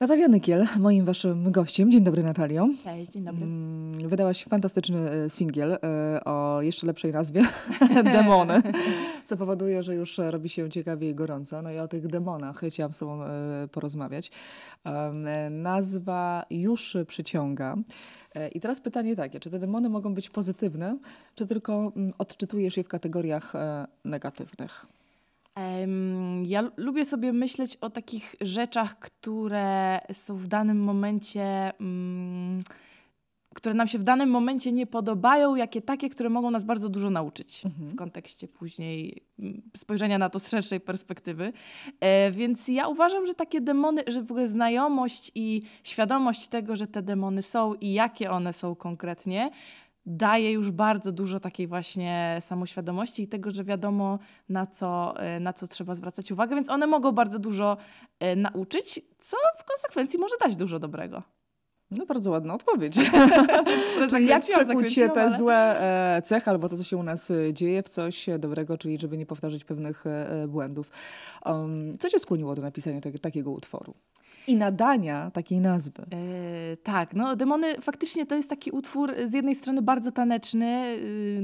Natalia Nykiel, moim waszym gościem. Dzień dobry Natalio. Cześć, dzień dobry. Mm, wydałaś fantastyczny e, singiel e, o jeszcze lepszej nazwie, Demony, co powoduje, że już robi się ciekawie i gorąco. No i o tych demonach chciałam z tobą e, porozmawiać. Nazwa już przyciąga. I teraz pytanie takie, czy te demony mogą być pozytywne, czy tylko mm, odczytujesz je w kategoriach negatywnych? Ja lubię sobie myśleć o takich rzeczach, które są w danym momencie, mm, które nam się w danym momencie nie podobają, jakie takie, które mogą nas bardzo dużo nauczyć mhm. w kontekście później mm, spojrzenia na to z szerszej perspektywy. E, więc ja uważam, że takie demony, że w ogóle znajomość i świadomość tego, że te demony są i jakie one są konkretnie, daje już bardzo dużo takiej właśnie samoświadomości i tego, że wiadomo na co, e, na co trzeba zwracać uwagę, więc one mogą bardzo dużo e, nauczyć, co w konsekwencji może dać dużo dobrego. No bardzo ładna odpowiedź. czyli jak przekuć te ale... złe e, cechy albo to, co się u nas dzieje w coś dobrego, czyli żeby nie powtarzać pewnych błędów. Um, co cię skłoniło do napisania te, takiego utworu? I nadania takiej nazwy? tak, no Demony faktycznie to jest taki utwór z jednej strony bardzo taneczny,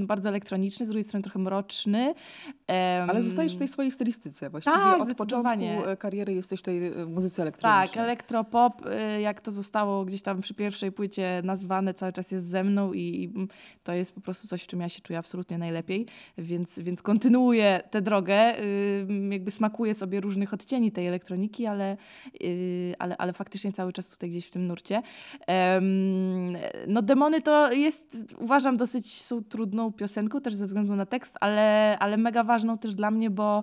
y, bardzo elektroniczny, z drugiej strony trochę mroczny. Ale zostajesz w tej swojej stylistyce. Właściwie tak, od początku e, kariery jesteś w tej e, muzyce tak, elektronicznej. Tak, elektropop, y, jak to zostało gdzieś tam przy pierwszej płycie nazwane, cały czas jest ze mną i to jest po prostu coś, w czym ja się czuję absolutnie najlepiej, więc, więc kontynuuję tę drogę. Y, jakby smakuję sobie różnych odcieni tej elektroniki, ale, ale, ale faktycznie cały czas tutaj gdzieś w tym nurcie. No demony to jest, uważam, dosyć są trudną piosenką też ze względu na tekst, ale, ale mega ważną też dla mnie, bo,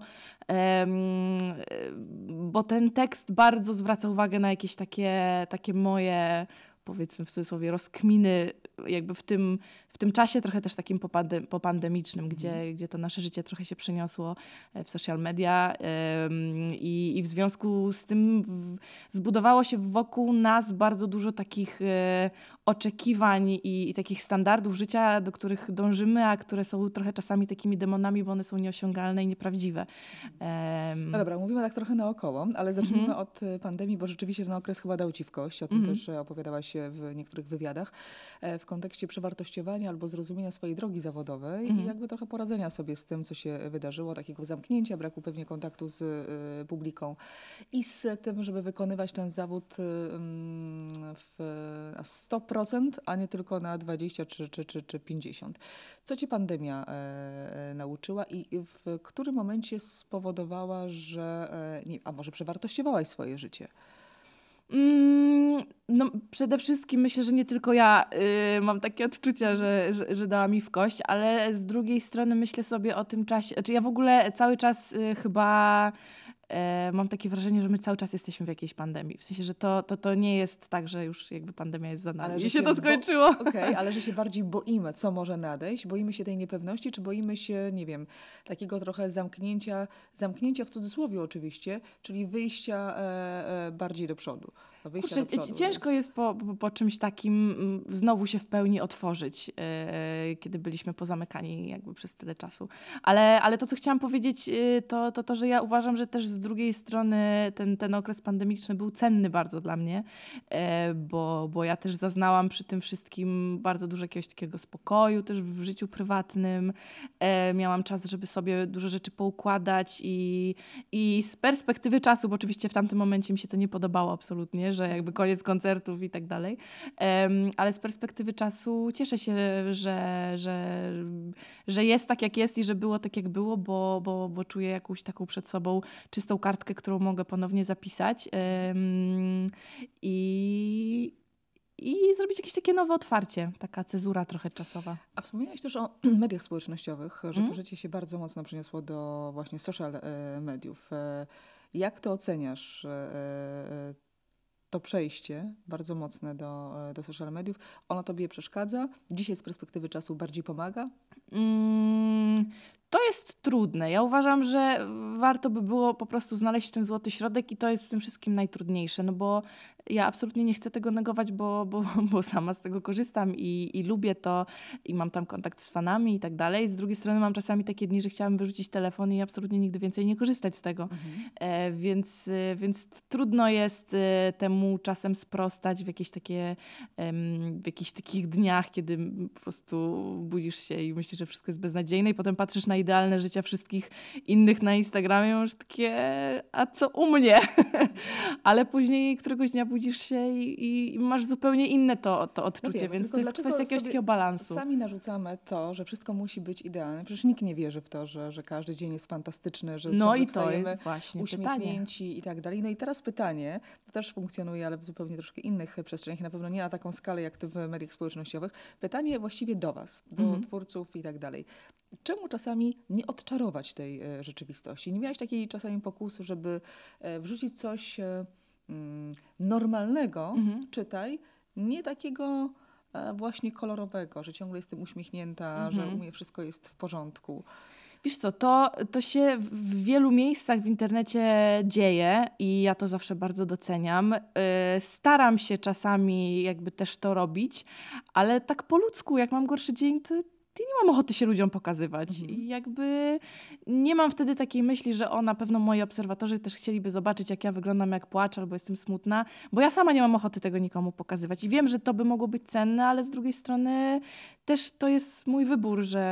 bo ten tekst bardzo zwraca uwagę na jakieś takie, takie moje powiedzmy w cudzysłowie, rozkminy jakby w tym, w tym czasie trochę też takim popandemicznym, gdzie, mm. gdzie to nasze życie trochę się przeniosło e, w social media i, i w związku z tym zbudowało się wokół nas bardzo dużo takich e, oczekiwań i, i takich standardów życia, do których dążymy, a które są trochę czasami takimi demonami, bo one są nieosiągalne i nieprawdziwe. No dobra, mówimy tak trochę naokoło, ale zacznijmy mm -hmm. od e, pandemii, bo rzeczywiście ten okres chyba dał ci w kość, o tym mm -hmm. też opowiadałaś w niektórych wywiadach, w kontekście przewartościowania albo zrozumienia swojej drogi zawodowej mhm. i jakby trochę poradzenia sobie z tym, co się wydarzyło, takiego zamknięcia, braku pewnie kontaktu z y, publiką i z tym, żeby wykonywać ten zawód y, mm, w 100%, a nie tylko na 20 czy, czy, czy, czy 50. Co ci pandemia e, e, nauczyła i w którym momencie spowodowała, że, e, nie, a może przewartościowałaś swoje życie? Mm, no, przede wszystkim myślę, że nie tylko ja yy, mam takie odczucia, że, że, że, dała mi w kość, ale z drugiej strony myślę sobie o tym czasie. Znaczy, ja w ogóle cały czas yy, chyba E, mam takie wrażenie, że my cały czas jesteśmy w jakiejś pandemii. W sensie, że to, to, to nie jest tak, że już jakby pandemia jest za nami ale że się, to skończyło. Okej, okay, ale że się bardziej boimy, co może nadejść. Boimy się tej niepewności, czy boimy się, nie wiem, takiego trochę zamknięcia, zamknięcia w cudzysłowie oczywiście, czyli wyjścia e, e, bardziej do przodu do wyjścia Kurczę, do przodu. Ciężko jest, jest po, po, po, czymś takim mm, znowu się w pełni otworzyć, yy, kiedy byliśmy pozamykani jakby przez tyle czasu. Ale, ale to, co chciałam powiedzieć, yy, to, to to, że ja uważam, że też z drugiej strony ten, ten okres pandemiczny był cenny bardzo dla mnie, yy, bo, bo ja też zaznałam przy tym wszystkim bardzo dużo jakiegoś takiego spokoju też w życiu prywatnym. miałam czas, żeby sobie dużo rzeczy poukładać i, i z perspektywy czasu, bo oczywiście w tamtym momencie mi się to nie podobało absolutnie, że jakby koniec koncertów i tak dalej. Ale z perspektywy czasu cieszę się, że, że, że jest tak jak jest i że było tak jak było, bo, bo, bo czuję jakąś taką przed sobą czystą kartkę, którą mogę ponownie zapisać i, i zrobić jakieś takie nowe otwarcie, taka cezura trochę czasowa. A wspomniałeś też o mediach społecznościowych, że mm. to życie się bardzo mocno przeniosło do właśnie social e, mediów. E, jak to oceniasz e, to przejście bardzo mocne do, e, do social mediów, ono tobie przeszkadza? Dzisiaj z perspektywy czasu bardziej pomaga? Mm, to jest trudne. Ja uważam, że warto by było po prostu znaleźć w tym złoty środek i to jest w tym wszystkim najtrudniejsze, no bo ja absolutnie nie chcę tego negować, bo, bo, bo sama z tego korzystam i, i lubię to i mam tam kontakt z fanami i tak dalej. Z drugiej strony mam czasami takie dni, że chciałam wyrzucić telefon i absolutnie nigdy więcej nie korzystać z tego. Mhm. E, więc, e, więc trudno jest e, temu czasem sprostać w jakieś takie, w jakichś takich dniach, kiedy po prostu budzisz się i myślisz, że wszystko jest beznadziejne i potem patrzysz na idealne życia wszystkich innych na Instagramie już masz takie, a co u mnie? Ale później któregoś dnia budzisz się i, i masz zupełnie inne to, to odczucie, no wiem, więc to jest kwestia jakiegoś takiego balansu. Sami narzucamy to, że wszystko musi być idealne. Przecież nikt nie wierzy w to, że, że każdy dzień jest fantastyczny, że no i to jest właśnie uśmiechnięci pytanie. i tak dalej. No i teraz pytanie, to też funkcjonuje, ale w zupełnie troszkę innych przestrzeniach, na pewno nie na taką skalę jak ty w mediach społecznościowych. Pytanie właściwie do was, do mhm. twórców i tak dalej. Czemu czasami nie odczarować tej e, rzeczywistości? Nie miałaś takiej czasami pokusy, żeby e, wrzucić coś e, Mm, normalnego, mhm. czytaj, nie takiego e, właśnie kolorowego, że ciągle jestem uśmiechnięta, mhm. że u mnie wszystko jest w porządku. Wiesz co, to, to się w wielu miejscach w internecie dzieje i ja to zawsze bardzo doceniam. Y, staram się czasami jakby też to robić, ale tak po ludzku, jak mam gorszy dzień, to ja nie mam ochoty się ludziom pokazywać. Mhm. I jakby nie mam wtedy takiej myśli, że o, na pewno moi obserwatorzy też chcieliby zobaczyć, jak ja wyglądam, jak płaczę albo jestem smutna, bo ja sama nie mam ochoty tego nikomu pokazywać. I wiem, że to by mogło być cenne, ale z drugiej strony też to jest mój wybór, że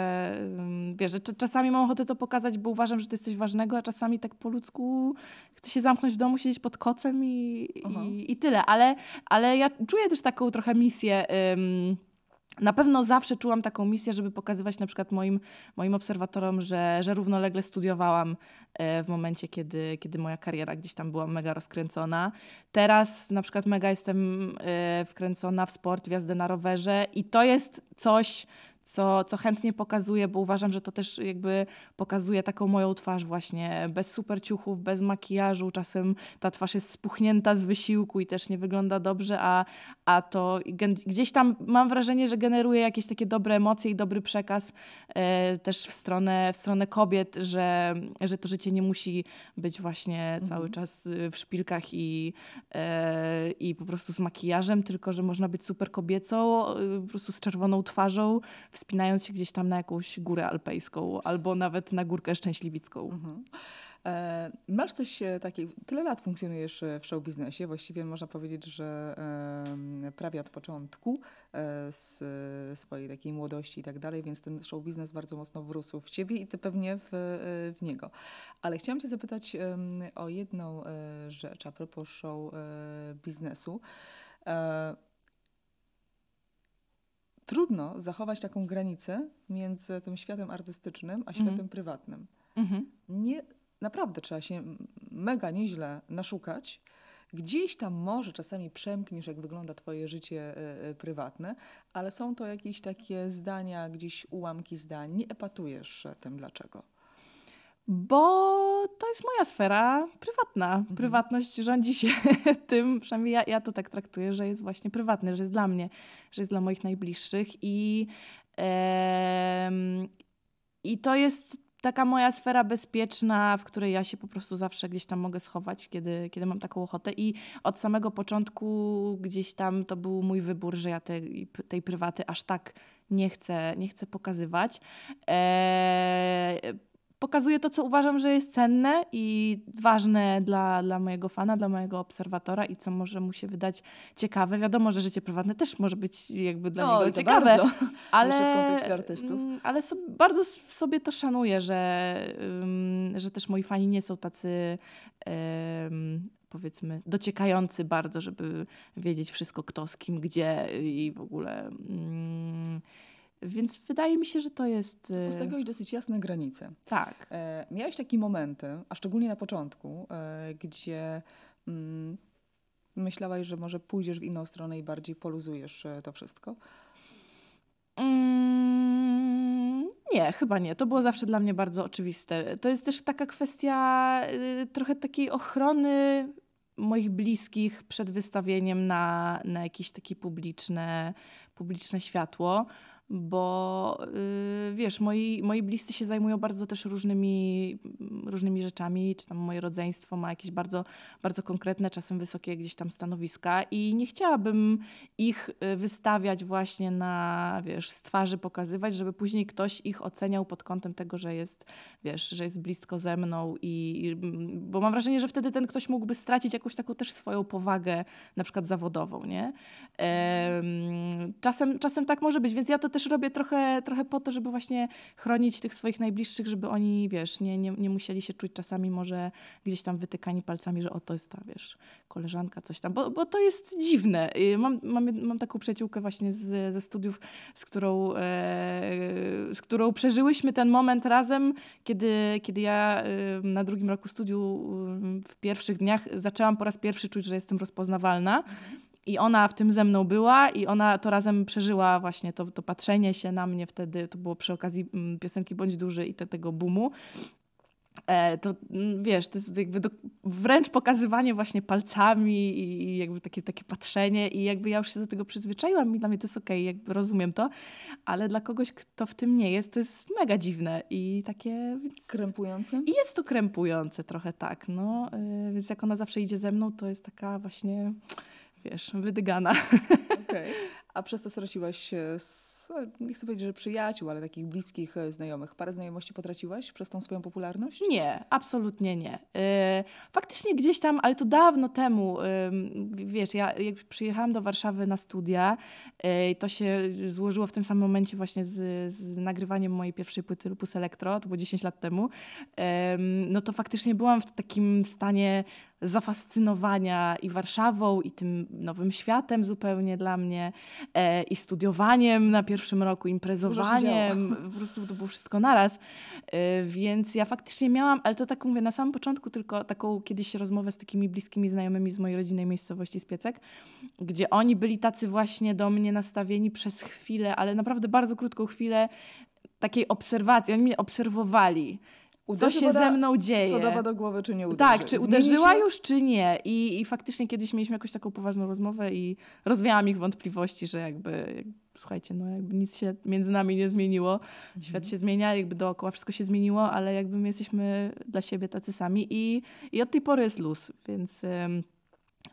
mm, wiesz, że czasami mam ochotę to pokazać, bo uważam, że to jest coś ważnego, a czasami tak po ludzku chcę się zamknąć w domu, siedzieć pod kocem i, i, i, tyle. Ale, ale ja czuję też taką trochę misję. Ym, na pewno zawsze czułam taką misję, żeby pokazywać na przykład moim, moim obserwatorom, że, że równolegle studiowałam e, w momencie, kiedy, kiedy moja kariera gdzieś tam była mega rozkręcona. Teraz na przykład mega jestem e, wkręcona w sport, w jazdę na rowerze i to jest coś, co, co chętnie pokazuję, bo uważam, że to też jakby pokazuje taką moją twarz właśnie, bez superciuchów, bez makijażu, czasem ta twarz jest spuchnięta z wysiłku i też nie wygląda dobrze, a, a to gdzieś tam mam wrażenie, że generuje jakieś takie dobre emocje i dobry przekaz e, też w stronę, w stronę kobiet, że, że to życie nie musi być właśnie mhm. cały czas y, w szpilkach i, e, i po prostu z makijażem, tylko że można być super kobiecą, y, po prostu z czerwoną twarzą, wspinając się gdzieś tam na jakąś górę alpejską albo nawet na górkę szczęśliwicką. Mhm. E, masz coś e, takiego, tyle lat funkcjonujesz e, w show biznesie, właściwie można powiedzieć, że prawie od początku z swojej takiej młodości i tak dalej, więc ten show biznes bardzo mocno wrósł w ciebie i ty pewnie w, w niego. Ale chciałam cię zapytać o jedną rzecz a propos show biznesu trudno zachować taką granicę między tym światem artystycznym a światem mm. prywatnym. Mm -hmm. Nie, naprawdę trzeba się mega nieźle naszukać. Gdzieś tam może czasami przemkniesz, jak wygląda Twoje życie y, prywatne, ale są to jakieś takie zdania, gdzieś ułamki zdań. Nie epatujesz e, tym dlaczego bo to jest moja sfera prywatna. Mhm. Prywatność rządzi się tym, przynajmniej ja, ja to tak traktuję, że jest właśnie prywatny, że jest dla mnie, że jest dla moich najbliższych i, e, i to jest taka moja sfera bezpieczna, w której ja się po prostu zawsze gdzieś tam mogę schować, kiedy, kiedy mam taką ochotę. I od samego początku gdzieś tam to był mój wybór, że ja tej, tej prywaty aż tak nie chcę, nie chcę pokazywać. E, pokazuje to, co uważam, że jest cenne i ważne dla, dla mojego fana, dla mojego obserwatora i co może mu się wydać ciekawe. Wiadomo, że życie prywatne też może być jakby dla o, no, niego ciekawe, ale, w artystów. Mm, ale so, bardzo sobie to szanuję, że, um, że też moi fani nie są tacy um, powiedzmy dociekający bardzo, żeby wiedzieć wszystko kto z kim, gdzie i w ogóle... Um, więc wydaje mi się, że to jest. E, Postawiłeś dosyć jasne granice. Tak. E, miałeś takie momenty, e, a szczególnie na początku, e, gdzie. Mm, myślałaś, że może pójdziesz w inną stronę i bardziej poluzujesz e, to wszystko? Mm, nie, chyba nie. To było zawsze dla mnie bardzo oczywiste. To jest też taka kwestia y, trochę takiej ochrony moich bliskich przed wystawieniem na, na jakieś takie publiczne, publiczne światło bo yy, wiesz, moi, moi bliscy się zajmują bardzo też różnymi, różnymi rzeczami, czy tam moje rodzeństwo ma jakieś bardzo, bardzo konkretne, czasem wysokie gdzieś tam stanowiska i nie chciałabym ich y, wystawiać właśnie na, wiesz, z twarzy pokazywać, żeby później ktoś ich oceniał pod kątem tego, że jest, wiesz, że jest blisko ze mną i, i bo mam wrażenie, że wtedy ten ktoś mógłby stracić jakąś taką też swoją powagę, na przykład zawodową, nie? Yy, czasem, czasem tak może być, więc ja to też robię trochę, trochę po to, żeby właśnie chronić tych swoich najbliższych, żeby oni, wiesz, nie, nie, nie musieli się czuć czasami może gdzieś tam wytykani palcami, że oto jest ta, wiesz, koleżanka, coś tam, bo, bo to jest dziwne. Y, mam, mam, mam taką przyjaciółkę właśnie z, ze studiów, z którą, e, z którą przeżyłyśmy ten moment razem, kiedy, kiedy ja y, na drugim roku studiów w pierwszych dniach zaczęłam po raz pierwszy czuć, że jestem rozpoznawalna. Mhm. I ona w tym ze mną była i ona to razem przeżyła właśnie to, to patrzenie się na mnie wtedy, to było przy okazji mm, piosenki Bądź Duży i te, tego boomu. E, to mm, wiesz, to jest jakby do, wręcz pokazywanie właśnie palcami i, i, jakby takie, takie patrzenie i jakby ja już się do tego przyzwyczaiłam i dla mnie to jest okej, okay, jakby rozumiem to, ale dla kogoś, kto w tym nie jest, to jest mega dziwne i takie... Więc... Krępujące? I jest to krępujące trochę tak, no. E, więc jak ona zawsze idzie ze mną, to jest taka właśnie wiesz, wydygana. Okay. A przez to straciłaś, e, e, nie chcę powiedzieć, że przyjaciół, ale takich bliskich e, znajomych. Parę znajomości potraciłaś przez tą swoją popularność? Nie, absolutnie nie. Faktycznie gdzieś tam, ale to dawno temu, wiesz, ja jak przyjechałam do Warszawy na studia, to się złożyło w tym samym momencie właśnie z, z nagrywaniem mojej pierwszej płyty Lupus Elektro, to było 10 lat temu, no to faktycznie byłam w takim stanie zafascynowania i Warszawą, i tym nowym światem zupełnie dla mnie, e, i studiowaniem na pierwszym roku, imprezowaniem. Po prostu to było wszystko naraz. E, więc ja faktycznie miałam, ale to tak mówię na samym początku, tylko taką kiedyś rozmowę z takimi bliskimi znajomymi z mojej rodzinnej miejscowości z Piecek, gdzie oni byli tacy właśnie do mnie nastawieni przez chwilę, ale naprawdę bardzo krótką chwilę takiej obserwacji. Oni mnie obserwowali Uderzyła co się ze mną dzieje. Sodowa do głowy czy nie uderzy. Tak, czy Zmieni uderzyła się? już, czy nie. I, I faktycznie kiedyś mieliśmy jakąś taką poważną rozmowę i rozwiałam ich wątpliwości, że jakby, słuchajcie, no jakby nic się między nami nie zmieniło. Mhm. Świat się zmienia, jakby dookoła wszystko się zmieniło, ale jakby my jesteśmy dla siebie tacy sami i, i od tej pory jest luz, więc... Ym,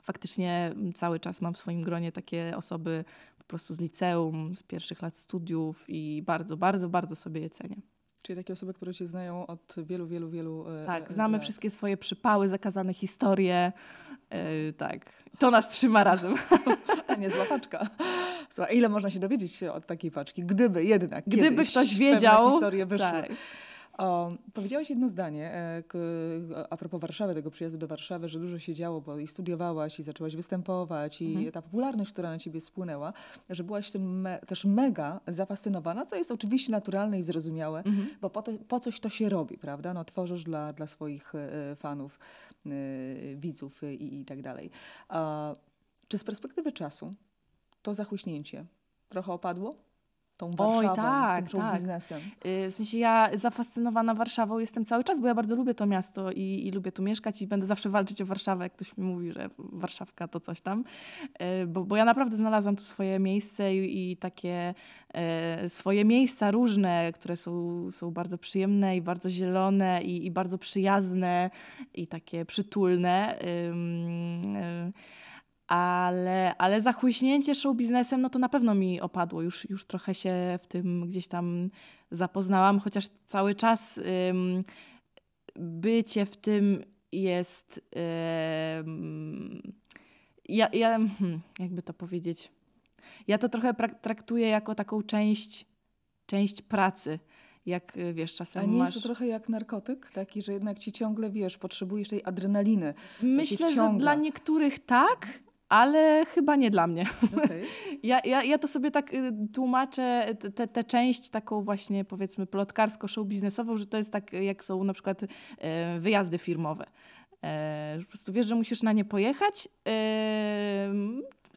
faktycznie cały czas mam w swoim gronie takie osoby po prostu z liceum, z pierwszych lat studiów i bardzo, bardzo, bardzo sobie je cenię. Czyli takie osoby, które cię znają od wielu, wielu, wielu. E, tak, e, znamy lat. wszystkie swoje przypały, zakazane historie. E, tak. To nas trzyma razem. A nie złapaczka. Słuchaj, ile można się dowiedzieć od takiej paczki, gdyby jednak. Gdyby ktoś wiedział. historie wyszły. Tak. O, powiedziałaś jedno zdanie e, e, a propos Warszawy, tego przyjazdu do Warszawy, że dużo się działo, bo i studiowałaś, i zaczęłaś występować, mhm. i ta popularność, która na ciebie spłynęła, że byłaś tym me też mega zafascynowana, co jest oczywiście naturalne i zrozumiałe, mhm. bo po, to, po, coś to się robi, prawda? No, tworzysz dla, dla swoich e, fanów, widzów i, i tak dalej. A, czy z perspektywy czasu to zachłyśnięcie trochę opadło? tą Warszawą, Oj, tak, tym tak. biznesem. Y, w sensie ja zafascynowana Warszawą jestem cały czas, bo ja bardzo lubię to miasto i, i, lubię tu mieszkać i będę zawsze walczyć o Warszawę, jak ktoś mi mówi, że Warszawka to coś tam. Y, bo, bo ja naprawdę znalazłam tu swoje miejsce i, i takie y, swoje miejsca różne, które są, są bardzo przyjemne i bardzo zielone i, i bardzo przyjazne i takie przytulne ale, ale zachłyśnięcie show biznesem, no to na pewno mi opadło. Już, już trochę się w tym gdzieś tam zapoznałam, chociaż cały czas ym, bycie w tym jest. Ym, ja, ja, hmm, jakby to powiedzieć. Ja to trochę traktuję jako taką część, część pracy jak y, wiesz, czasem. A nie masz... jest to trochę jak narkotyk, taki, że jednak ci ciągle wiesz, potrzebujesz tej adrenaliny. Myślę, że dla niektórych tak, ale chyba nie dla mnie. Okay. Ja, ja, ja to sobie tak y, tłumaczę, tę część taką właśnie powiedzmy plotkarsko show biznesową, że to jest tak jak są na przykład y, wyjazdy firmowe. E, po prostu wiesz, że musisz na nie pojechać. E,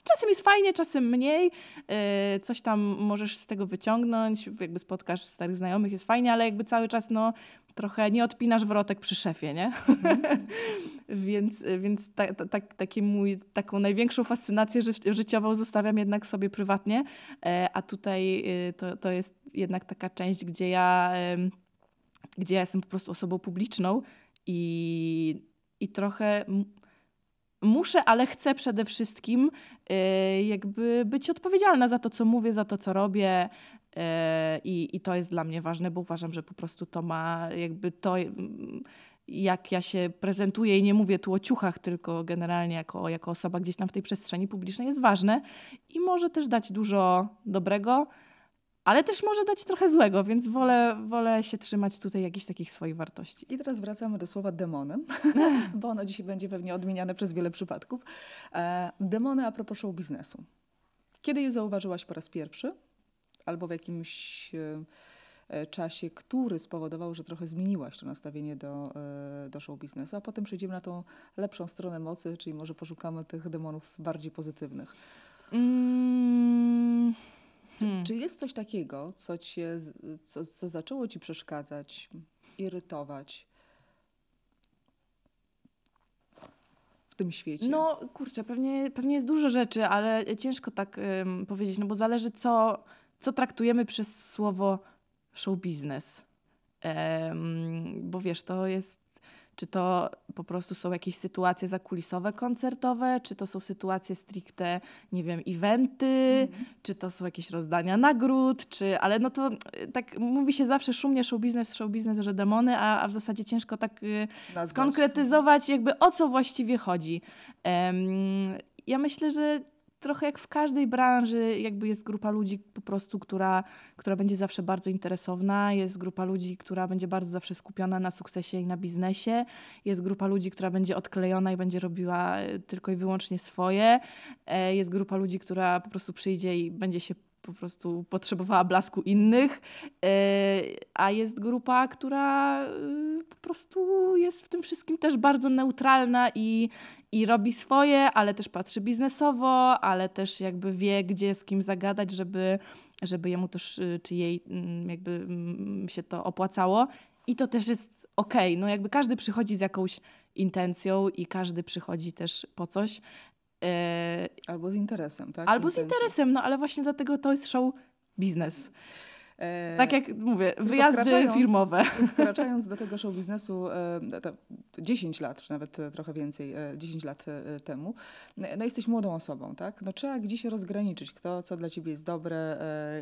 czasem jest fajnie, czasem mniej. E, coś tam możesz z tego wyciągnąć, jakby spotkasz starych znajomych, jest fajnie, ale jakby cały czas no, trochę nie odpinasz wrotek przy szefie, nie? Mhm. więc więc ta, ta, taki mój, taką największą fascynację ży, życiową zostawiam jednak sobie prywatnie, e, a tutaj y, to, to jest jednak taka część, gdzie ja, gdzie ja jestem po prostu osobą publiczną i, i trochę muszę, ale chcę przede wszystkim e, jakby być odpowiedzialna za to, co mówię, za to, co robię. E, I, I to jest dla mnie ważne, bo uważam, że po prostu to ma jakby to mm, jak ja się prezentuję i nie mówię tu o ciuchach, tylko generalnie jako, jako osoba gdzieś tam w tej przestrzeni publicznej jest ważne i może też dać dużo dobrego ale też może dać trochę złego, więc wolę, wolę się trzymać tutaj jakichś takich swoich wartości. I teraz wracamy do słowa demonem, bo ono dzisiaj będzie pewnie odmieniane przez wiele przypadków. E, demony a propos show biznesu. Kiedy je zauważyłaś po raz pierwszy? Albo w jakimś e, e, czasie, który spowodował, że trochę zmieniłaś to nastawienie do, do show biznesu, a potem przejdziemy na tą lepszą stronę mocy, czyli może poszukamy tych demonów bardziej pozytywnych. Mm Hmm. Czy jest coś takiego, co, cię, co, co zaczęło ci przeszkadzać, irytować? w tym świecie? No kurczę, pewnie, pewnie jest dużo rzeczy, ale ciężko tak ym, powiedzieć, no bo zależy co, co traktujemy przez słowo show business, Ym, bo wiesz, to jest czy to po prostu są jakieś sytuacje zakulisowe koncertowe, czy to są sytuacje stricte, nie wiem, eventy, mhm. czy to są jakieś rozdania nagród, czy, ale no to e, tak mówi się zawsze szumnie show biznes, show biznes, że demony, a, a w zasadzie ciężko tak e, Nazwać. skonkretyzować jakby o co właściwie chodzi. Um, ja myślę, że trochę jak w każdej branży, jakby jest grupa ludzi po prostu, która, która będzie zawsze bardzo interesowna, jest grupa ludzi, która będzie bardzo zawsze skupiona na sukcesie i na biznesie, jest grupa ludzi, która będzie odklejona i będzie robiła e, tylko i wyłącznie swoje, e, jest grupa ludzi, która po prostu przyjdzie i będzie się po prostu potrzebowała blasku innych, e, a jest grupa, która e, po prostu jest w tym wszystkim też bardzo neutralna i, i robi swoje, ale też patrzy biznesowo, ale też jakby wie, gdzie z kim zagadać, żeby, żeby jemu też czy jej mm, jakby mm, się to opłacało. I to też jest okej. Okay. No jakby każdy przychodzi z jakąś intencją i każdy przychodzi też po coś. E, albo z interesem, tak? Albo z interesem, no ale właśnie dlatego to jest show biznes. E, tak jak mówię, wyjazdy filmowe. firmowe. Wkraczając do tego show biznesu 10 e, lat, czy nawet e, trochę więcej, 10 lat temu, no jesteś młodą osobą, tak? No trzeba gdzieś się rozgraniczyć, kto, co dla ciebie jest dobre,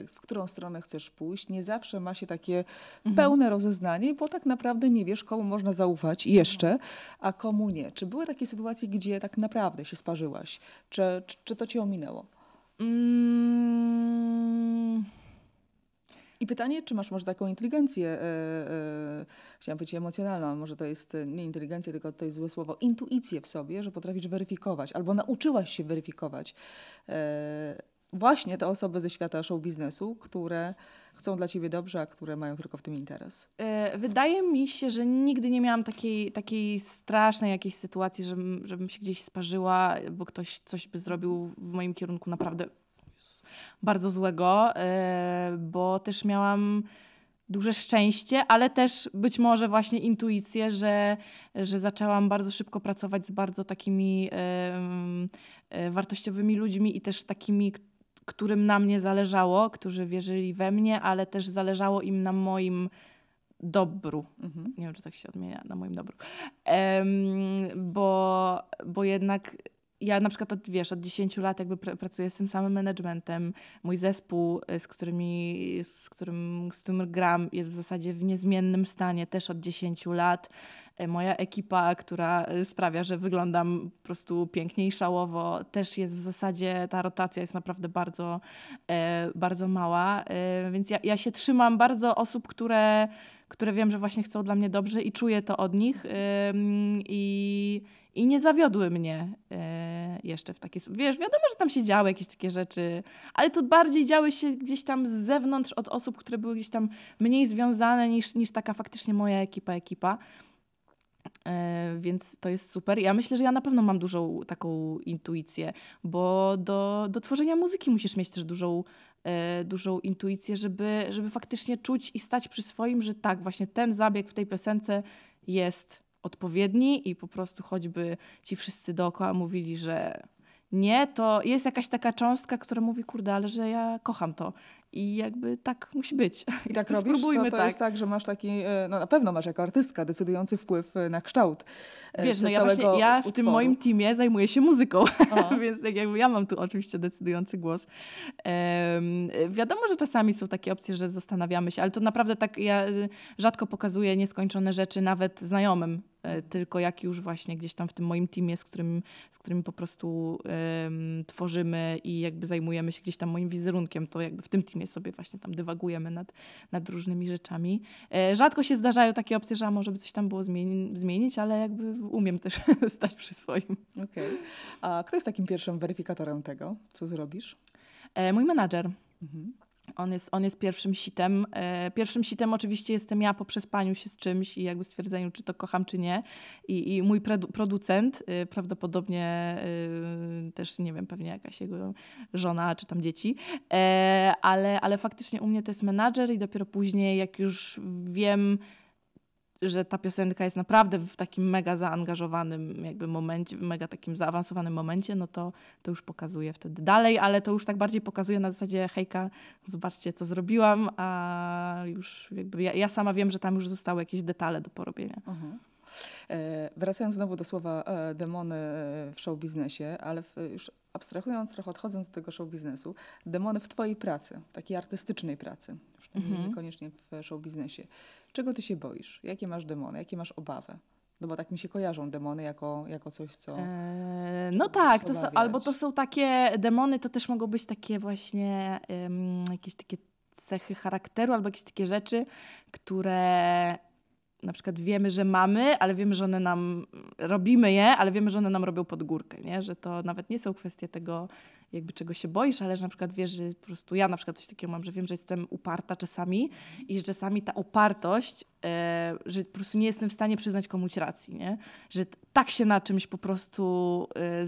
w którą stronę chcesz pójść. Nie zawsze ma się takie mhm. pełne rozeznanie, bo tak naprawdę nie wiesz, komu można zaufać jeszcze, a komu nie. Czy były takie sytuacje, gdzie tak naprawdę się sparzyłaś? Czy, czy, czy to cię ominęło? Mm i pytanie, czy masz może taką inteligencję, e, e, chciałam powiedzieć emocjonalną, może to jest e, nie inteligencja, tylko to jest złe słowo, intuicję w sobie, że potrafisz weryfikować albo nauczyłaś się weryfikować właśnie te osoby ze świata show biznesu, które chcą dla ciebie dobrze, a które mają tylko w tym interes? Wydaje mi się, że nigdy nie miałam takiej, takiej strasznej jakiejś sytuacji, żebym, żebym się gdzieś sparzyła, bo ktoś coś by zrobił w moim kierunku naprawdę bardzo złego, y, bo też miałam duże szczęście, ale też być może właśnie intuicję, że, że zaczęłam bardzo szybko pracować z bardzo takimi y, y, wartościowymi ludźmi i też takimi, którym na mnie zależało, którzy wierzyli we mnie, ale też zależało im na moim dobru. Mhm. Nie wiem, czy tak się odmienia, na moim dobru. Um, bo, bo jednak ja na przykład od, wiesz, od 10 lat jakby pr pracuję z tym samym managementem. Mój zespół, y, z, którymi, z, którym, z którym gram, jest w zasadzie w niezmiennym stanie też od 10 lat. Y, moja ekipa, która y, sprawia, że wyglądam po prostu pięknie i szałowo, też jest w zasadzie, ta rotacja jest naprawdę bardzo, bardzo mała. Więc ja, ja się trzymam bardzo osób, które które wiem, że właśnie chcą dla mnie dobrze i czuję to od nich. I, i nie zawiodły mnie y, jeszcze w taki sposób. Wiesz, wiadomo, że tam się działy jakieś takie rzeczy, ale to bardziej działy się gdzieś tam z zewnątrz od osób, które były gdzieś tam mniej związane niż, niż taka faktycznie moja ekipa, ekipa. E, więc to jest super. Ja myślę, że ja na pewno mam dużą taką intuicję, bo do, do tworzenia muzyki musisz mieć też dużą, e, dużą intuicję, żeby, żeby faktycznie czuć i stać przy swoim, że tak, właśnie ten zabieg w tej piosence jest odpowiedni i po prostu choćby ci wszyscy dookoła mówili, że nie, to jest jakaś taka cząstka, która mówi, kurde, ale że ja kocham to i jakby tak musi być. I tak robisz? Spróbujmy to, to tak. jest tak, że masz taki, e, no na pewno masz jako artystka decydujący wpływ e, na kształt e, Wiesz, no ja właśnie, ja w utworu. tym moim teamie zajmuję się muzyką, więc tak jakby ja mam tu oczywiście decydujący głos. Um, wiadomo, że czasami są takie opcje, że zastanawiamy się, ale to naprawdę tak, ja rzadko pokazuję nieskończone rzeczy nawet znajomym, tylko jak już właśnie gdzieś tam w tym moim teamie, z którym, z którym po prostu um, tworzymy i jakby zajmujemy się gdzieś tam moim wizerunkiem, to jakby w tym teamie programie sobie właśnie tam dywagujemy nad, nad różnymi rzeczami. E, rzadko się zdarzają takie opcje, że a może by coś tam było zmieni zmienić, ale jakby umiem też stać przy swoim. Okej. Okay. A kto jest takim pierwszym weryfikatorem tego, co zrobisz? E, mój menadżer. Mhm on jest, on jest pierwszym sitem. E, pierwszym sitem oczywiście jestem ja po przespaniu się z czymś i jakby stwierdzeniu, czy to kocham, czy nie. I, i mój producent, e, prawdopodobnie e, też, nie wiem, pewnie jakaś jego żona, czy tam dzieci, ale, ale faktycznie u mnie to jest menadżer i dopiero później, jak już wiem, że ta piosenka jest naprawdę w takim mega zaangażowanym jakby momencie, mega takim zaawansowanym momencie, no to, to już pokazuje wtedy dalej, ale to już tak bardziej pokazuje na zasadzie hejka, zobaczcie co zrobiłam, a już jakby ja, ja sama wiem, że tam już zostały jakieś detale do porobienia. Mhm. E, wracając znowu do słowa e, demony e, w show biznesie, ale w, już abstrahując trochę, odchodząc z tego show biznesu, demony w twojej pracy, takiej artystycznej pracy, już tak mhm. niekoniecznie w show biznesie. Czego ty się boisz? Jakie masz demony? Jakie masz obawy? No bo tak mi się kojarzą demony jako, jako coś, co. Eee, no tak, to są, albo to są takie demony, to też mogą być takie właśnie um, jakieś takie cechy charakteru, albo jakieś takie rzeczy, które na przykład wiemy, że mamy, ale wiemy, że one nam, robimy je, ale wiemy, że one nam robią pod górkę, nie? Że to nawet nie są kwestie tego, jakby czego się boisz, ale że na przykład wiesz, że po prostu ja na przykład coś takiego mam, że wiem, że jestem uparta czasami i że czasami ta upartość, e, że po prostu nie jestem w stanie przyznać komuś racji, nie? Że tak się na czymś po prostu e,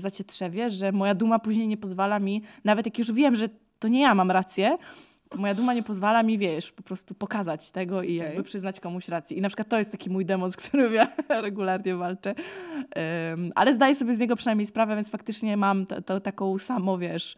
że moja duma później nie pozwala mi, nawet jak już wiem, że to nie ja mam rację, moja duma nie pozwala mi, wiesz, po prostu pokazać tego i jakby przyznać komuś rację. I na przykład to jest taki mój demon, z którym ja regularnie walczę. Um, ale zdaję sobie z niego przynajmniej sprawę, więc faktycznie mam t- taką samą, wiesz,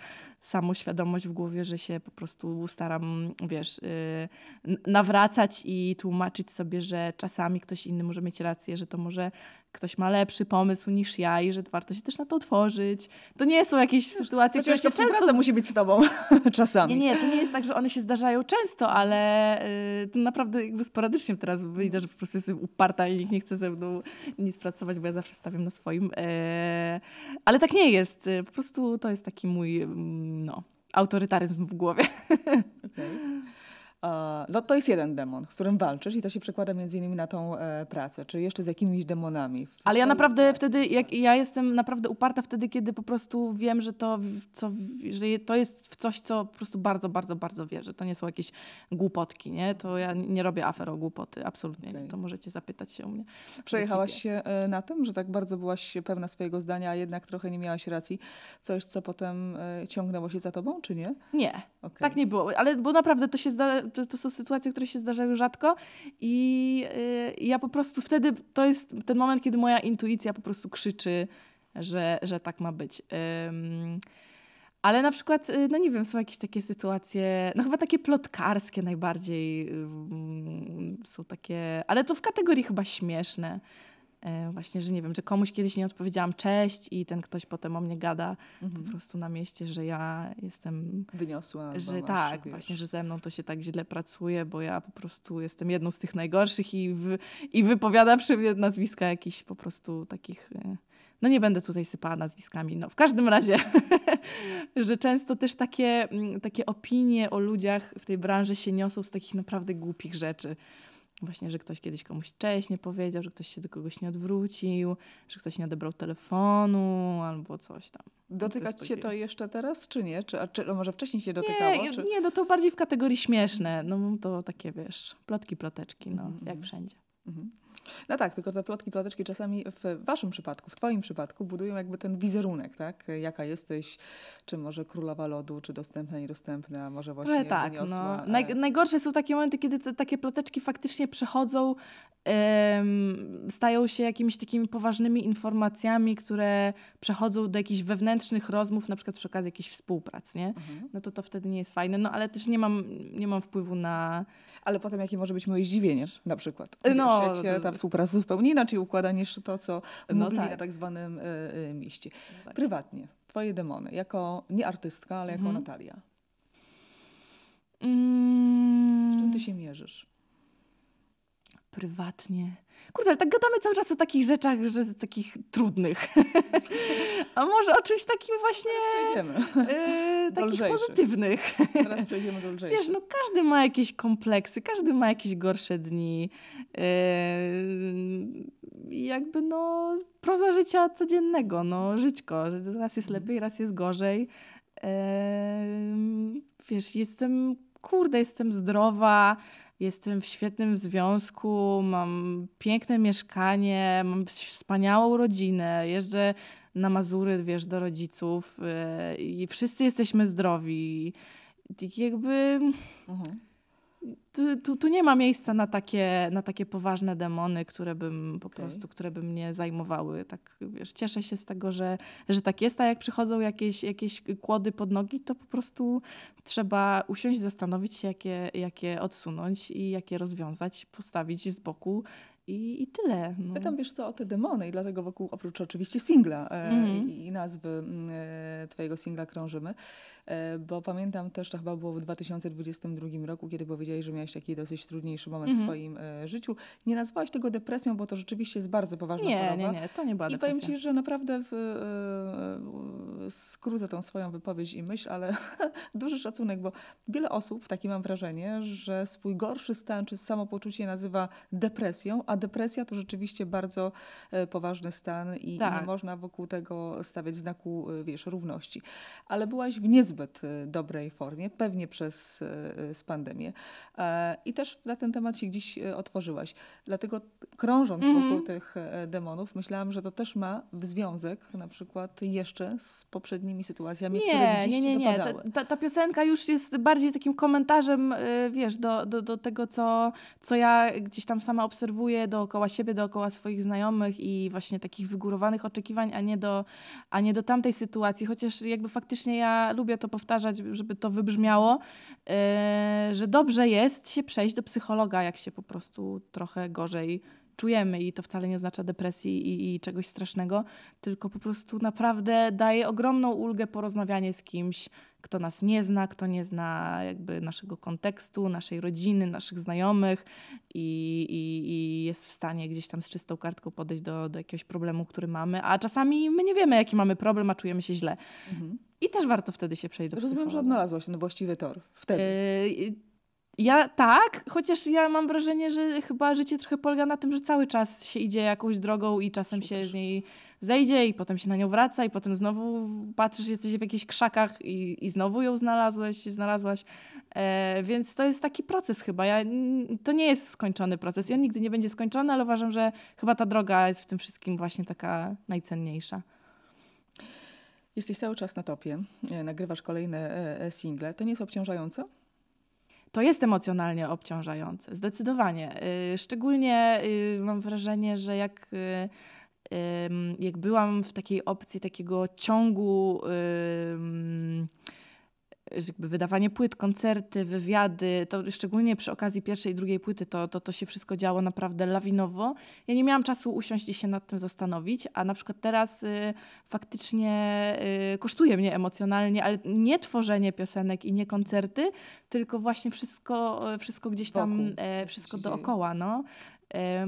samoświadomość w głowie, że się po prostu staram, wiesz, y, nawracać i tłumaczyć sobie, że czasami ktoś inny może mieć rację, że to może ktoś ma lepszy pomysł niż ja i że warto się też na to otworzyć. To nie są jakieś wiesz, sytuacje, które się często... musi być z tobą czasami. Nie, nie, to nie jest tak, że one się zdarzają często, ale yy, to naprawdę jakby sporadycznie teraz wyjdę, że po prostu jestem uparta i nikt nie chce ze mną nic pracować, bo ja zawsze stawiam na swoim. Yy, ale tak nie jest. Y, po prostu to jest taki mój... Yy, no, autorytaryzm w głowie. Okay. No to jest jeden demon, z którym walczysz i to się przekłada między innymi na tą e, pracę, czy jeszcze z jakimiś demonami. Ale ja naprawdę pracy. wtedy, jak, ja jestem naprawdę uparta wtedy, kiedy po prostu wiem, że to, co, że to jest w coś, co po prostu bardzo, bardzo, bardzo wierzę. To nie są jakieś głupotki, nie? To ja nie robię afer o głupoty, absolutnie. Okay. To możecie zapytać się u mnie. Przejechałaś się e, na tym, że tak bardzo byłaś pewna swojego zdania, a jednak trochę nie miałaś racji. Coś, co potem e, ciągnęło się za tobą, czy nie? Nie, okay. tak nie było, ale bo naprawdę to się zda to, to są sytuacje, które się zdarzają rzadko i yy, ja po prostu wtedy, to jest ten moment, kiedy moja intuicja po prostu krzyczy, że, że tak ma być. ale na przykład, y, no nie wiem, są jakieś takie sytuacje, no chyba takie plotkarskie najbardziej są takie, ale to w kategorii chyba śmieszne. E, właśnie, że nie wiem, że komuś kiedyś nie odpowiedziałam cześć i ten ktoś potem o mnie gada mhm. po prostu na mieście, że ja jestem... Wyniosła. Że masz, tak, wiesz. właśnie, że ze mną to się tak źle pracuje, bo ja po prostu jestem jedną z tych najgorszych i, w, i wypowiada przy mnie nazwiska jakichś po prostu takich... E, no nie będę tutaj sypała nazwiskami. No w każdym razie, że często też takie, mm, takie opinie o ludziach w tej branży się niosą z takich naprawdę głupich rzeczy Właśnie, że ktoś kiedyś komuś cześć nie powiedział, że ktoś się do kogoś nie odwrócił, że ktoś nie odebrał telefonu albo coś tam. Dotykać cię to jeszcze teraz, czy nie? Czy, a, czy może wcześniej się dotykało? Nie, czy... nie, no to bardziej w kategorii śmieszne. No to takie, wiesz, plotki, ploteczki, no, mm -hmm. jak mhm. wszędzie. Mm -hmm. No tak, tylko te plotki, ploteczki czasami w waszym przypadku, w twoim przypadku budują jakby ten wizerunek, tak? Jaka jesteś, czy może królowa lodu, czy dostępna, niedostępna, może właśnie Ale tak, no. wyniosła, no. Ale... Naj najgorsze są takie momenty, kiedy te, takie ploteczki faktycznie przechodzą, ym, stają się jakimiś takimi poważnymi informacjami, które przechodzą do jakichś wewnętrznych rozmów, na przykład przy okazji jakichś współprac, nie? Mhm. No to to wtedy nie jest fajne, no ale też nie mam, nie mam wpływu na... Ale potem jakie może być moje zdziwienie na przykład. No, Wiesz, jak się ta współpraca zupełnie inaczej układa niż to, co no mówili tak. na tak zwanym y, mieście. No tak. Prywatnie, twoje demony, jako nie artystka, ale jako mhm. Natalia. Z mm. czym ty się mierzysz? prywatnie. Kurde, ale tak gadamy cały czas o takich rzeczach, że takich trudnych. A może o czymś takim właśnie. Teraz przejdziemy. Yy, takich pozytywnych. Teraz przejdziemy do lżejszych. Wiesz, no każdy ma jakieś kompleksy, każdy ma jakieś gorsze dni. Yy, jakby no proza życia codziennego, no żyćko. Raz jest mhm. lepiej, raz jest gorzej. Yy, wiesz, jestem, kurde, jestem zdrowa Jestem w świetnym związku, mam piękne mieszkanie, mam wspaniałą rodzinę, jeżdżę na Mazury, wiesz, do rodziców y, i wszyscy jesteśmy zdrowi. I tak jakby mhm tu, tu, nie ma miejsca na takie, na takie poważne demony, które bym po okay. prostu, które by mnie zajmowały. Tak, wiesz, cieszę się z tego, że, że tak jest, a jak przychodzą jakieś, jakieś kłody pod nogi, to po prostu trzeba usiąść, zastanowić się, jakie, jakie odsunąć i jakie rozwiązać, postawić z boku i, i, tyle. No. Pytam, wiesz co, o te demony i dlatego wokół, oprócz oczywiście singla e, mm. i, i nazwy mm, e, twojego singla krążymy, E, bo pamiętam też, to chyba było w 2022 roku, kiedy powiedziałeś, że miałeś taki dosyć trudniejszy moment w mhm. swoim e, życiu. Nie nazwałaś tego depresją, bo to rzeczywiście jest bardzo poważna nie, choroba. Nie, nie, to nie była I depresja. I powiem Ci, że naprawdę w, e, skrócę tą swoją wypowiedź i myśl, ale duży szacunek, bo wiele osób, takie mam wrażenie, że swój gorszy stan czy samopoczucie nazywa depresją, a depresja to rzeczywiście bardzo poważny stan i tak. nie można wokół tego stawiać znaku, wiesz, równości. Ale byłaś w niezbyt niezbyt y, dobrej formie, pewnie przez z y, y, pandemię. E, I też na ten temat się gdzieś otworzyłaś. Dlatego krążąc mm -hmm. wokół tych e, demonów, myślałam, że to też ma związek na przykład jeszcze z poprzednimi sytuacjami, nie, które gdzieś nie, nie, nie. Ta, ta, ta, piosenka już jest bardziej takim komentarzem, wiesz, do, do, do tego, co, co ja gdzieś tam sama obserwuję dookoła siebie, dookoła swoich znajomych i właśnie takich wygórowanych oczekiwań, a nie do, a nie do tamtej sytuacji. Chociaż jakby faktycznie ja lubię to to powtarzać, żeby to wybrzmiało, e, że dobrze jest się przejść do psychologa, jak się po prostu trochę gorzej czujemy i to wcale nie oznacza depresji i, i, czegoś strasznego, tylko po prostu naprawdę daje ogromną ulgę porozmawianie z kimś, kto nas nie zna, kto nie zna jakby naszego kontekstu, naszej rodziny, naszych znajomych i, i, i jest w stanie gdzieś tam z czystą kartką podejść do, do jakiegoś problemu, który mamy, a czasami my nie wiemy, jaki mamy problem, a czujemy się źle. Mhm. I też warto wtedy się przejść do Rozumiem, że odnalazłaś ten właściwy tor wtedy. Yy, ja tak, chociaż ja mam wrażenie, że chyba życie trochę polega na tym, że cały czas się idzie jakąś drogą i czasem się z niej zejdzie i potem się na nią wraca i potem znowu patrzysz, jesteś w jakichś krzakach i, i znowu ją znalazłeś i znalazłaś. E, więc to jest taki proces chyba. Ja, to nie jest skończony proces i on nigdy nie będzie skończony, ale uważam, że chyba ta droga jest w tym wszystkim właśnie taka najcenniejsza. Jesteś cały czas na topie, e, nagrywasz kolejne e, e, single. To nie jest obciążające? to jest emocjonalnie obciążające, zdecydowanie. Y, szczególnie y, mam wrażenie, że jak, y, jak byłam w takiej opcji takiego ciągu jakby wydawanie płyt, koncerty, wywiady, to szczególnie przy okazji pierwszej i drugiej płyty to, to, to się wszystko działo naprawdę lawinowo. Ja nie miałam czasu usiąść i się nad tym zastanowić, a na przykład teraz y, faktycznie y, kosztuje mnie emocjonalnie, ale nie tworzenie piosenek i nie koncerty, tylko właśnie wszystko, y, wszystko gdzieś tam, e, wszystko dookoła, no. E,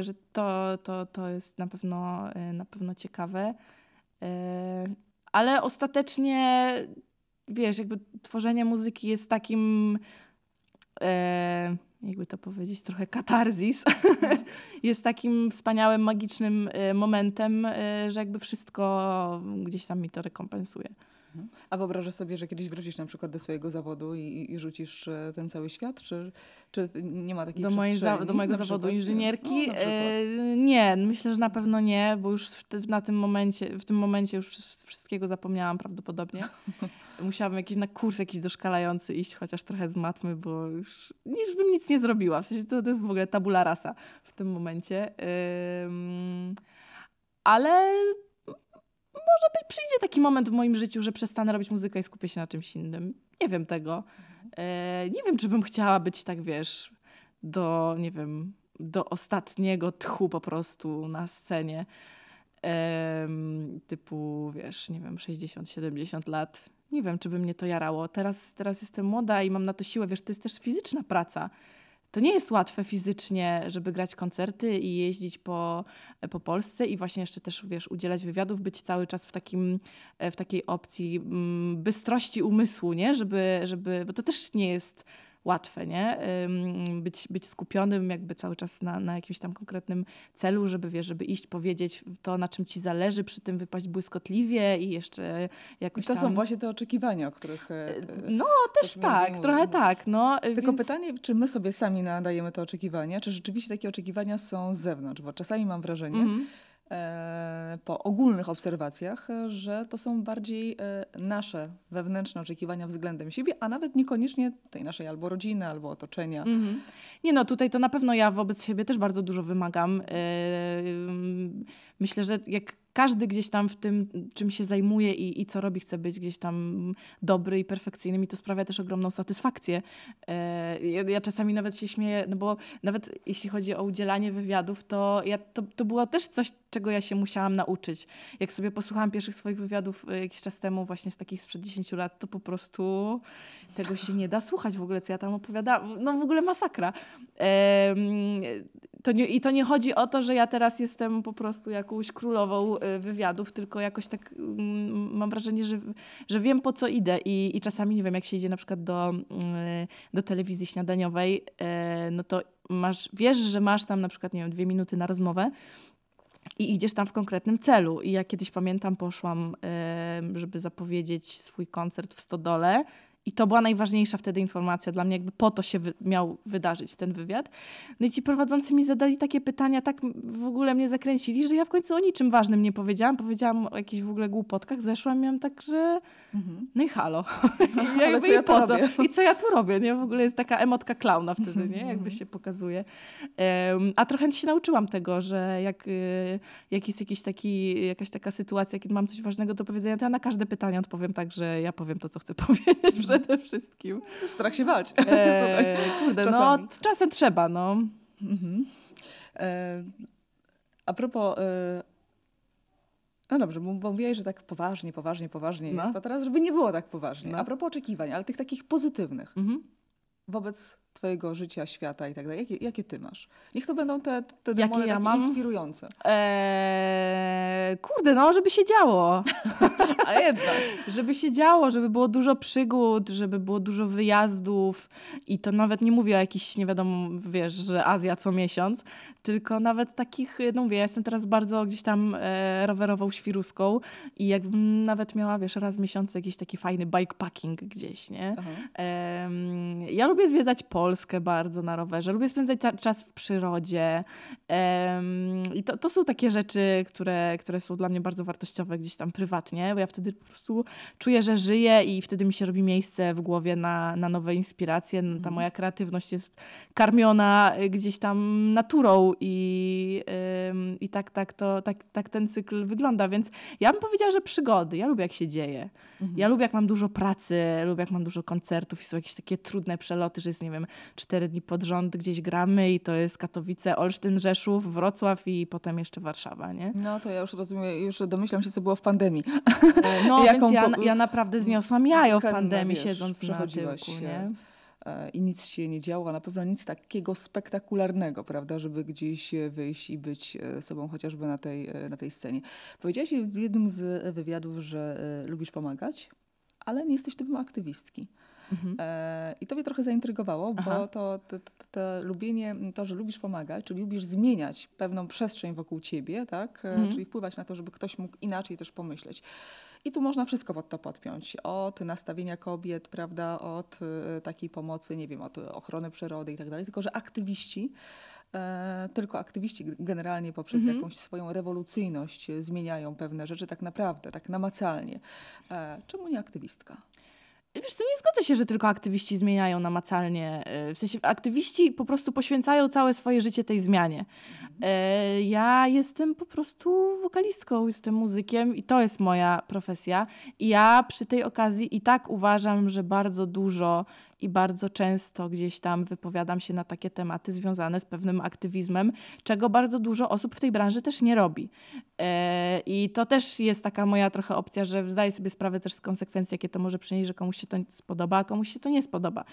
że to, to, to jest na pewno, y, na pewno ciekawe. E, ale ostatecznie wiesz, jakby tworzenie muzyki jest takim. E, jakby to powiedzieć, trochę katarzis, jest takim wspaniałym, magicznym e, momentem, e, że jakby wszystko gdzieś tam mi to rekompensuje. A wyobrażasz sobie, że kiedyś wrócisz na przykład do swojego zawodu i, i rzucisz e, ten cały świat? Czy, czy nie ma takiej do mojej za, Do mojego zawodu przykład? inżynierki? No, e, nie, myślę, że na pewno nie, bo już w, te, na tym momencie, w tym momencie już wszystkiego zapomniałam prawdopodobnie. Musiałabym jakiś na kurs jakiś doszkalający iść, chociaż trochę z matmy, bo już, już bym nic nie zrobiła. W sensie to, to jest w ogóle tabula rasa w tym momencie. E, ale może być, przyjdzie taki moment w moim życiu, że przestanę robić muzykę i skupię się na czymś innym. Nie wiem tego. E, nie wiem, czy bym chciała być tak, wiesz, do, nie wiem, do ostatniego tchu po prostu na scenie. E, typu, wiesz, nie wiem, 60-70 lat. Nie wiem, czy by mnie to jarało. Teraz, teraz jestem młoda i mam na to siłę. Wiesz, to jest też fizyczna praca to nie jest łatwe fizycznie, żeby grać koncerty i jeździć po, po Polsce i właśnie jeszcze też, wiesz, udzielać wywiadów, być cały czas w, takim, e, w takiej opcji mm, bystrości umysłu, nie? Żeby, żeby, bo to też nie jest łatwe, nie? Być, być skupionym jakby cały czas na, na jakimś tam konkretnym celu, żeby, wiesz, żeby iść, powiedzieć to, na czym ci zależy, przy tym wypaść błyskotliwie i jeszcze jakoś I to tam... są właśnie te oczekiwania, o których... E, yy, no, też tak, trochę tak, no. Tylko więc... pytanie, czy my sobie sami nadajemy te oczekiwania, czy rzeczywiście takie oczekiwania są z zewnątrz, bo czasami mam wrażenie, mm -hmm E, po ogólnych obserwacjach, e, że to są bardziej e, nasze wewnętrzne oczekiwania względem siebie, a nawet niekoniecznie tej naszej albo rodziny, albo otoczenia. Mhm. Nie no, tutaj to na pewno ja wobec siebie też bardzo dużo wymagam. Mm, myślę, że jak każdy gdzieś tam w tym, czym się zajmuje i, i co robi, chce być gdzieś tam dobry i perfekcyjny. I to sprawia też ogromną satysfakcję. E, ja, ja czasami nawet się śmieję, no bo nawet jeśli chodzi o udzielanie wywiadów, to, ja, to, to było też coś, czego ja się musiałam nauczyć. Jak sobie posłuchałam pierwszych swoich wywiadów e, jakiś czas temu, właśnie z takich sprzed 10 lat, to po prostu tego się nie da słuchać w ogóle, co ja tam opowiadałam. No w ogóle masakra to nie, I to nie chodzi o to, że ja teraz jestem po prostu jakąś królową y, wywiadów, tylko jakoś tak mm, mam wrażenie, że, że wiem po co idę. I, I czasami, nie wiem, jak się idzie na przykład do, mm, do telewizji śniadaniowej, e, no to masz, wiesz, że masz tam na przykład, nie wiem, dwie minuty na rozmowę i idziesz tam w konkretnym celu. I ja kiedyś pamiętam, poszłam, e, żeby zapowiedzieć swój koncert w Stodole i to była najważniejsza wtedy informacja dla mnie, jakby po to się wy miał wydarzyć ten wywiad. No i ci prowadzący mi zadali takie pytania, tak w ogóle mnie zakręcili, że ja w końcu o niczym ważnym nie powiedziałam. Powiedziałam o jakichś w ogóle głupotkach, zeszłam i miałam tak, że mhm. no i halo. No, jakby co ja po co? I co ja tu robię? Nie? W ogóle jest taka emotka klauna wtedy, nie? Mhm. jakby się pokazuje. Um, a trochę się nauczyłam tego, że jak, y, jak jest jakiś taki, jakaś taka sytuacja, kiedy mam coś ważnego do powiedzenia, to ja na każde pytanie odpowiem tak, że ja powiem to, co chcę powiedzieć przede wszystkim. Strach się bać. Eee, kurde, no czasem trzeba, no. Mhm. E, a propos... E, no dobrze, bo, mówiłeś, że tak poważnie, poważnie, poważnie no. jest, a teraz żeby nie było tak poważnie. No. A propos oczekiwań, ale tych takich pozytywnych. Mhm. Wobec twojego życia, świata i tak dalej? Jakie, jakie ty masz? Niech to będą te, te demony jakie ja mam? inspirujące. Eee, kurde, no, żeby się działo. A jednak. żeby się działo, żeby było dużo przygód, żeby było dużo wyjazdów i to nawet nie mówię o jakichś, nie wiadomo, wiesz, że Azja co miesiąc, tylko nawet takich, e, no mówię, ja jestem teraz bardzo gdzieś tam e, rowerową świruską i jakbym nawet miała, wiesz, raz w miesiącu jakiś taki fajny bikepacking gdzieś, nie? E, ja lubię zwiedzać Polskę. Polskę bardzo na rowerze, lubię spędzać czas w przyrodzie. I to, to są takie rzeczy, które, które są dla mnie bardzo wartościowe gdzieś tam prywatnie, bo ja wtedy po prostu czuję, że żyję i wtedy mi się robi miejsce w głowie na, na nowe inspiracje. Ta mhm. moja kreatywność jest karmiona y, gdzieś tam naturą i, i tak, tak, to, tak, tak ten cykl wygląda. Więc ja bym powiedziała, że przygody. Ja lubię, jak się dzieje. Mhm. Ja lubię, jak mam dużo pracy, lubię, jak mam dużo koncertów i są jakieś takie trudne przeloty, że jest, nie wiem, cztery dni pod rząd gdzieś gramy i to jest Katowice, Olsztyn, Rzeszów, Wrocław i potem jeszcze Warszawa, nie? No to ja już rozumiem, już domyślam się, co było w pandemii. E, no więc ja, ja naprawdę zniosłam jajo w pandemii, wiesz, siedząc na tyłku, nie? E, i nic się nie działo, a na pewno nic takiego spektakularnego, prawda, żeby gdzieś wyjść i być e, sobą chociażby na tej, na tej scenie. Powiedziałaś w jednym z wywiadów, że lubisz pomagać, ale nie jesteś typem aktywistki. Mhm. E, I to mnie trochę zaintrygowało, Aha. bo to, to, to, to, lubienie, to, że lubisz pomagać, czyli lubisz zmieniać pewną przestrzeń wokół ciebie, tak? E, mhm. czyli wpływać na to, żeby ktoś mógł inaczej też pomyśleć. I tu można wszystko pod to podpiąć. Od nastawienia kobiet, prawda, od e, takiej pomocy, nie wiem, od ochrony przyrody i tak dalej. Tylko, że aktywiści, e, tylko aktywiści generalnie poprzez mhm. jakąś swoją rewolucyjność zmieniają pewne rzeczy tak naprawdę, tak namacalnie. E, czemu nie aktywistka? Wiesz co, nie zgodzę się, że tylko aktywiści zmieniają namacalnie. E, w sensie aktywiści po prostu poświęcają całe swoje życie tej zmianie. E, ja jestem po prostu wokalistką, jestem muzykiem i to jest moja profesja. I ja przy tej okazji i tak uważam, że bardzo dużo i bardzo często gdzieś tam wypowiadam się na takie tematy związane z pewnym aktywizmem, czego bardzo dużo osób w tej branży też nie robi. E, I to też jest taka moja trochę opcja, że zdaję sobie sprawę też z konsekwencji, jakie to może przynieść, że komuś się to spodoba, a komuś się to nie spodoba.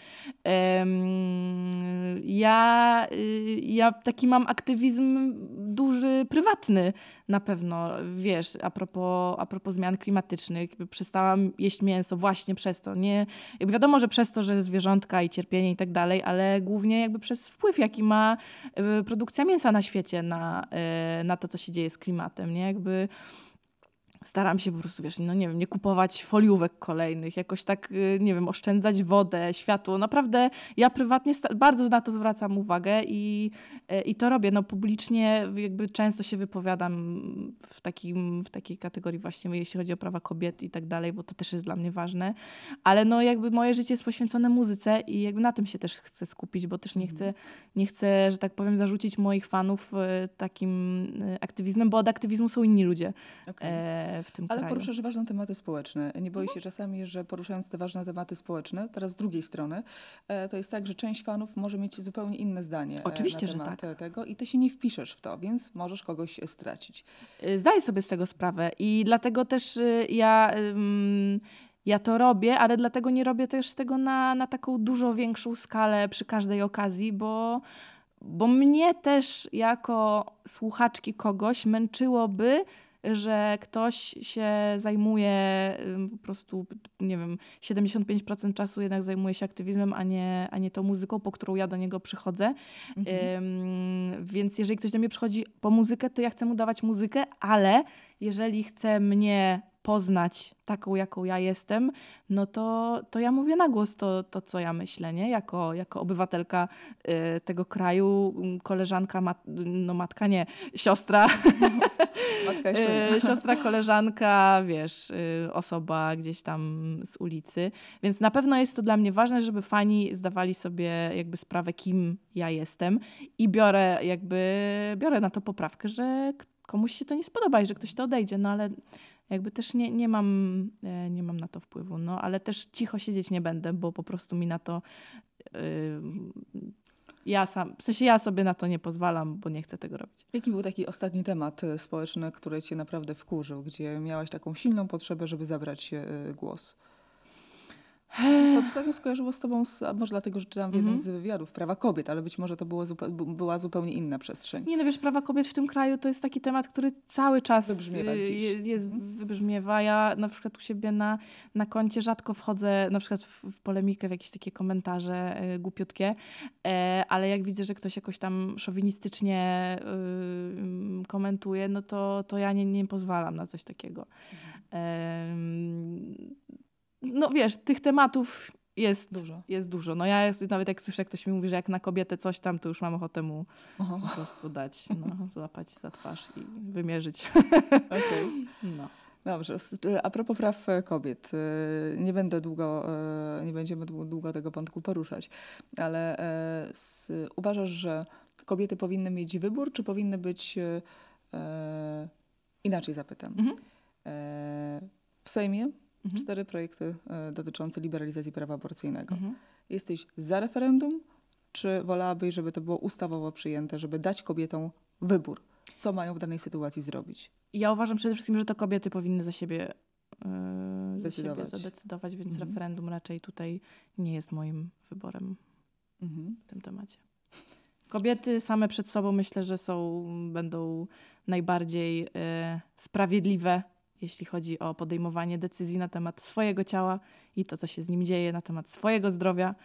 Ja, y, ja taki mam aktywizm duży, prywatny na pewno, wiesz, a propos, a propos zmian klimatycznych, przestałam jeść mięso właśnie przez to. Nie, jakby wiadomo, że przez to, że zwierzątka i cierpienie i tak dalej, ale głównie jakby przez wpływ, jaki ma e, produkcja mięsa na świecie na, e, na to, co się dzieje z klimatem. Nie? Jakby staram się po prostu, wiesz, no nie wiem, nie kupować foliówek kolejnych, jakoś tak, y, nie wiem, oszczędzać wodę, światło. Naprawdę ja prywatnie bardzo na to zwracam uwagę i, y, i to robię. No publicznie jakby często się wypowiadam w, takim, w takiej kategorii właśnie, jeśli chodzi o prawa kobiet i tak dalej, bo to też jest dla mnie ważne. Ale no jakby moje życie jest poświęcone muzyce i jakby na tym się też chcę skupić, bo też nie mhm. chcę, nie chcę że tak powiem, zarzucić moich fanów y, takim aktywizmem, bo od aktywizmu są inni ludzie. Okay w tym Ale kraju. Ale poruszasz ważne tematy społeczne. Nie boi mhm. się czasami, że poruszając te ważne tematy społeczne, teraz z drugiej strony, e, to jest tak, że część fanów może mieć zupełnie inne zdanie e, Oczywiście, na temat że tak. E, tego i ty się nie wpiszesz w to, więc możesz kogoś stracić. Zdaję sobie z tego sprawę i dlatego też ja... ja to robię, ale dlatego nie robię też tego na, na taką dużo większą skalę przy każdej okazji, bo, bo mnie też jako słuchaczki kogoś męczyłoby że ktoś się zajmuje po prostu, nie wiem, 75% czasu jednak zajmuje się aktywizmem, a nie, a nie tą muzyką, po którą ja do niego przychodzę. Mhm. więc jeżeli ktoś do mnie przychodzi po muzykę, to ja chcę mu dawać muzykę, ale jeżeli chce mnie poznać taką, jaką ja jestem, no to, to ja mówię na głos to, to, co ja myślę, nie? Jako, jako obywatelka y, tego kraju, mm, koleżanka, mat, no matka nie, siostra. Matka jeszcze y, nie. Y, siostra, koleżanka, wiesz, y, osoba gdzieś tam z ulicy. Więc na pewno jest to dla mnie ważne, żeby fani zdawali sobie jakby sprawę, kim ja jestem i biorę jakby, biorę na to poprawkę, że komuś się to nie spodoba i że ktoś to odejdzie, no ale jakby też nie, nie, mam, e, nie mam na to wpływu. No, ale też cicho siedzieć nie będę, bo po prostu mi na to. Yy, ja sam, w sensie ja sobie na to nie pozwalam, bo nie chcę tego robić. Jaki był taki ostatni temat y, społeczny, który cię naprawdę wkurzył, gdzie miałaś taką silną potrzebę, żeby zabrać y, y, głos? Znaczy, ostatnio skojarzyło z tobą, z, może dlatego, że czytam w jednym mhm. z wywiadów prawa kobiet, ale być może to było zupe, była zupełnie inna przestrzeń. Nie no wiesz, prawa kobiet w tym kraju to jest taki temat, który cały czas wybrzmiewa, y, jest, mhm. wybrzmiewa. Ja na przykład u siebie na, na koncie rzadko wchodzę na przykład w, w polemikę, w jakieś takie komentarze y, głupiutkie, e, ale jak widzę, że ktoś jakoś tam szowinistycznie y, mm, komentuje, no to, to ja nie, nie pozwalam na coś takiego. Mhm no wiesz, tych tematów jest dużo. Jest dużo. No ja jest, nawet jak słyszę, jak ktoś mi mówi, że jak na kobietę coś tam, to już mam ochotę mu Aha. po prostu dać, no, złapać za twarz i wymierzyć. Okay. No. Dobrze. Y, a propos praw e, kobiet, y, nie będę długo, e, nie będziemy długo tego wątku poruszać, ale e, uważasz, że kobiety powinny mieć wybór, czy powinny być inaczej zapytam. Mhm. W Sejmie mhm. cztery projekty e, dotyczące liberalizacji prawa aborcyjnego. Mhm. Jesteś za referendum, czy wolałabyś, żeby to było ustawowo przyjęte, żeby dać kobietom wybór, co mają w danej sytuacji zrobić? Ja uważam przede wszystkim, że to kobiety powinny za siebie, yy, e, decydować. Za siebie zadecydować, więc mhm. referendum raczej tutaj nie jest moim wyborem mhm. w tym temacie. Kobiety same przed sobą myślę, że są, będą najbardziej y, sprawiedliwe jeśli chodzi o podejmowanie decyzji na temat swojego ciała i to, co się z nim dzieje, na temat swojego zdrowia.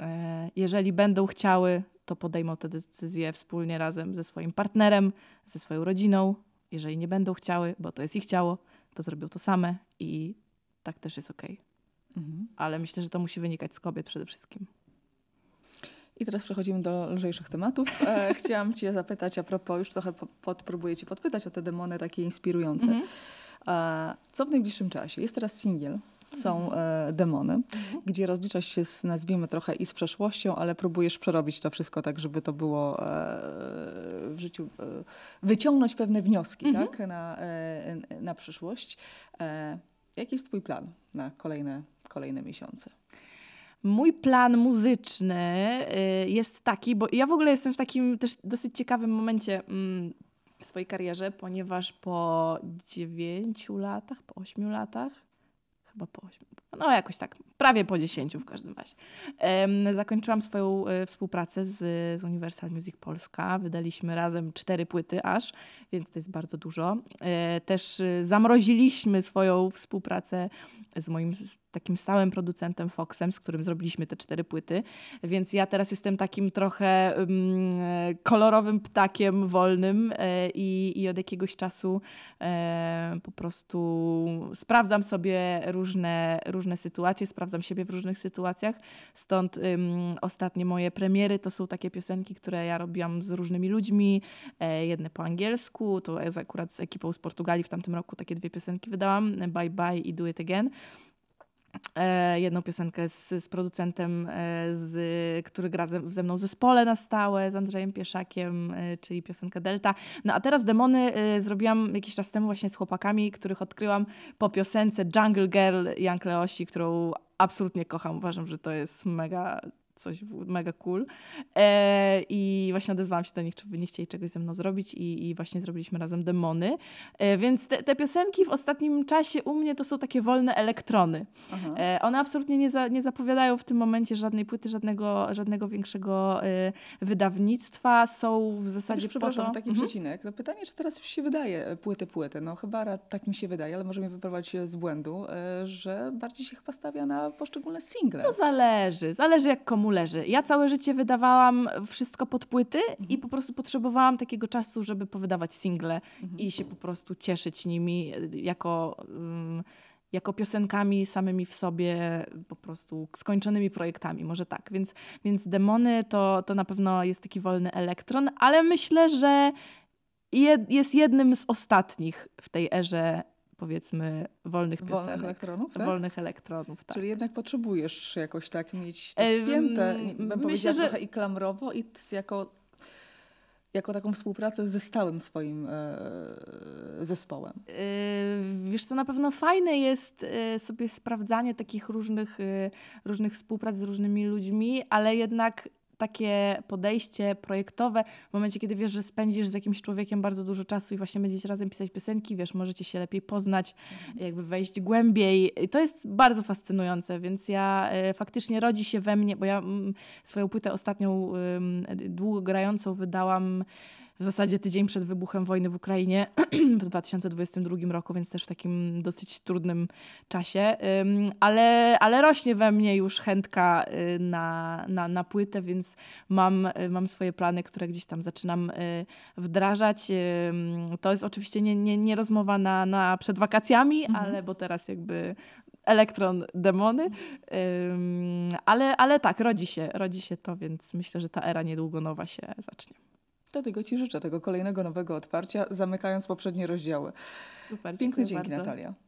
E, jeżeli będą chciały, to podejmą te decyzje wspólnie razem ze swoim partnerem, ze swoją rodziną. Jeżeli nie będą chciały, bo to jest ich ciało, to zrobią to same i tak też jest ok. Mhm. Ale myślę, że to musi wynikać z kobiet przede wszystkim. I teraz przechodzimy do lżejszych tematów. E, chciałam Cię zapytać a propos, już trochę pod, próbuję Cię podpytać o te demony takie inspirujące. Mhm. Co w najbliższym czasie? Jest teraz singiel, są mhm. e, demony, mhm. gdzie rozliczasz się z, nazwijmy trochę i z przeszłością, ale próbujesz przerobić to wszystko tak, żeby to było e, w życiu, e, wyciągnąć pewne wnioski mhm. tak, na, e, na przyszłość. E, jaki jest Twój plan na kolejne, kolejne miesiące? Mój plan muzyczny y, jest taki, bo ja w ogóle jestem w takim też dosyć ciekawym momencie. Mm, w swojej karierze, ponieważ po 9 latach, po 8 latach, chyba po 8, no jakoś tak, prawie po 10 w każdym razie, zakończyłam swoją e, współpracę z, z Universal Music Polska. Wydaliśmy razem cztery płyty aż, więc to jest bardzo dużo. E, też e, zamroziliśmy swoją współpracę z moim takim stałym producentem Foxem, z którym zrobiliśmy te cztery płyty, więc ja teraz jestem takim trochę mm, kolorowym ptakiem wolnym e, i, i od jakiegoś czasu e, po prostu sprawdzam sobie różne, różne sytuacje, sprawdzam siebie w różnych sytuacjach, stąd ostatnie moje premiery to są takie piosenki, które ja robiłam z różnymi ludźmi, e, jedne po angielsku, to akurat z ekipą z Portugalii w tamtym roku takie dwie piosenki wydałam, Bye Bye i Do It Again. E, jedną piosenkę z, z producentem, e, z, który gra ze, ze mną w zespole na stałe, z Andrzejem Pieszakiem, e, czyli piosenkę Delta. No a teraz Demony zrobiłam jakiś czas temu właśnie z chłopakami, których odkryłam po piosence Jungle Girl Jan Kleosi, którą absolutnie kocham. Uważam, że to jest mega coś mega cool. E, I właśnie odezwałam się do nich, czy by nie chcieli czegoś ze mną zrobić i, i właśnie zrobiliśmy razem demony. E, więc te, te, piosenki w ostatnim czasie u mnie to są takie wolne elektrony. E, one absolutnie nie, za, nie zapowiadają w tym momencie żadnej płyty, żadnego, żadnego większego e, wydawnictwa. Są w zasadzie Też, przepraszam, po to... taki mhm. przecinek. No pytanie, czy teraz już się wydaje e, płyty, płyty. No chyba tak mi się wydaje, ale może mnie wyprowadzić e, z błędu, że bardziej się chyba stawia na poszczególne single. To zależy. Zależy jak komu mu leży. Ja całe życie wydawałam wszystko pod płyty mhm. i po prostu potrzebowałam takiego czasu, żeby powydawać single mhm. i się po prostu cieszyć nimi y, jako, jako piosenkami samymi w sobie, po prostu skończonymi projektami, może tak. Więc, więc Demony to, to na pewno jest taki wolny elektron, ale myślę, że jest jednym z ostatnich w tej erze powiedzmy wolnych Wolnych elektronów, tak? Wolnych elektronów, tak. Czyli jednak potrzebujesz jakoś tak mieć to spięte, bym Myślę, że... trochę i klamrowo i jako, jako taką współpracę ze stałym swoim e, zespołem. wiesz to na pewno fajne jest e, sobie sprawdzanie takich różnych, e, różnych współprac z różnymi ludźmi, ale jednak takie podejście projektowe w momencie, kiedy wiesz, że spędzisz z jakimś człowiekiem bardzo dużo czasu i właśnie będziecie razem pisać piosenki, wiesz, możecie się lepiej poznać, mhm. jakby wejść głębiej. I to jest bardzo fascynujące, więc ja e, faktycznie rodzi się we mnie, bo ja mm, swoją płytę ostatnią długo grającą wydałam w zasadzie tydzień przed wybuchem wojny w Ukrainie w 2022 roku, więc też w takim dosyć trudnym czasie. Ale, ale rośnie we mnie już chętka y, na, na, na płytę, więc mam, y, mam swoje plany, które gdzieś tam zaczynam y, wdrażać. To jest oczywiście nie, nie, nie rozmowa na, na przed wakacjami, mhm. ale bo teraz jakby elektron demony. Um, ale, ale tak, rodzi się, rodzi się to, więc myślę, że ta era niedługo nowa się zacznie. Dlatego Ci życzę, tego kolejnego nowego otwarcia, zamykając poprzednie rozdziały. Super, Piękny dzięki bardzo. Natalia.